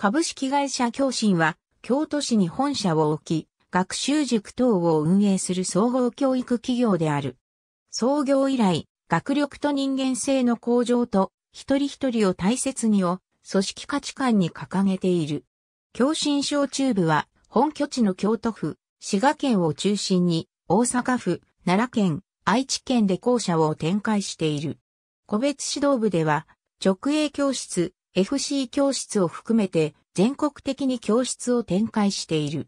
株式会社共振は、京都市に本社を置き、学習塾等を運営する総合教育企業である。創業以来、学力と人間性の向上と、一人一人を大切にを、組織価値観に掲げている。共振小中部は、本拠地の京都府、滋賀県を中心に、大阪府、奈良県、愛知県で校舎を展開している。個別指導部では、直営教室、FC 教室を含めて全国的に教室を展開している。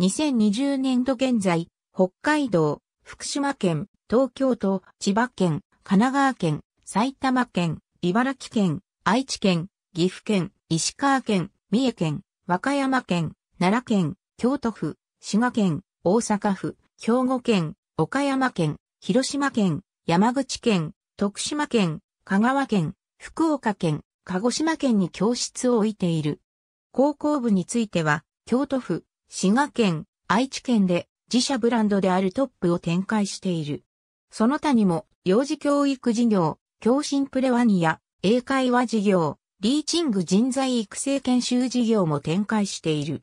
2020年度現在、北海道、福島県、東京都、千葉県、神奈川県、埼玉県、茨城県、愛知県、岐阜県、石川県、三重県、和歌山県、奈良県、京都府、滋賀県、大阪府、兵庫県、岡山県、広島県、山口県、徳島県、香川県、福岡県、鹿児島県に教室を置いている。高校部については、京都府、滋賀県、愛知県で自社ブランドであるトップを展開している。その他にも、幼児教育事業、教心プレワニア、英会話事業、リーチング人材育成研修事業も展開している。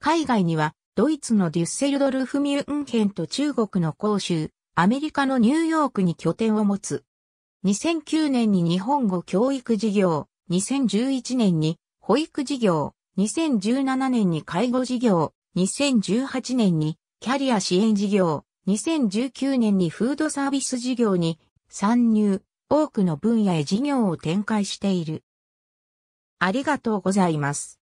海外には、ドイツのデュッセルドルフ・ミュンヘンと中国の広州、アメリカのニューヨークに拠点を持つ。2009年に日本語教育事業、2011年に保育事業、2017年に介護事業、2018年にキャリア支援事業、2019年にフードサービス事業に参入、多くの分野へ事業を展開している。ありがとうございます。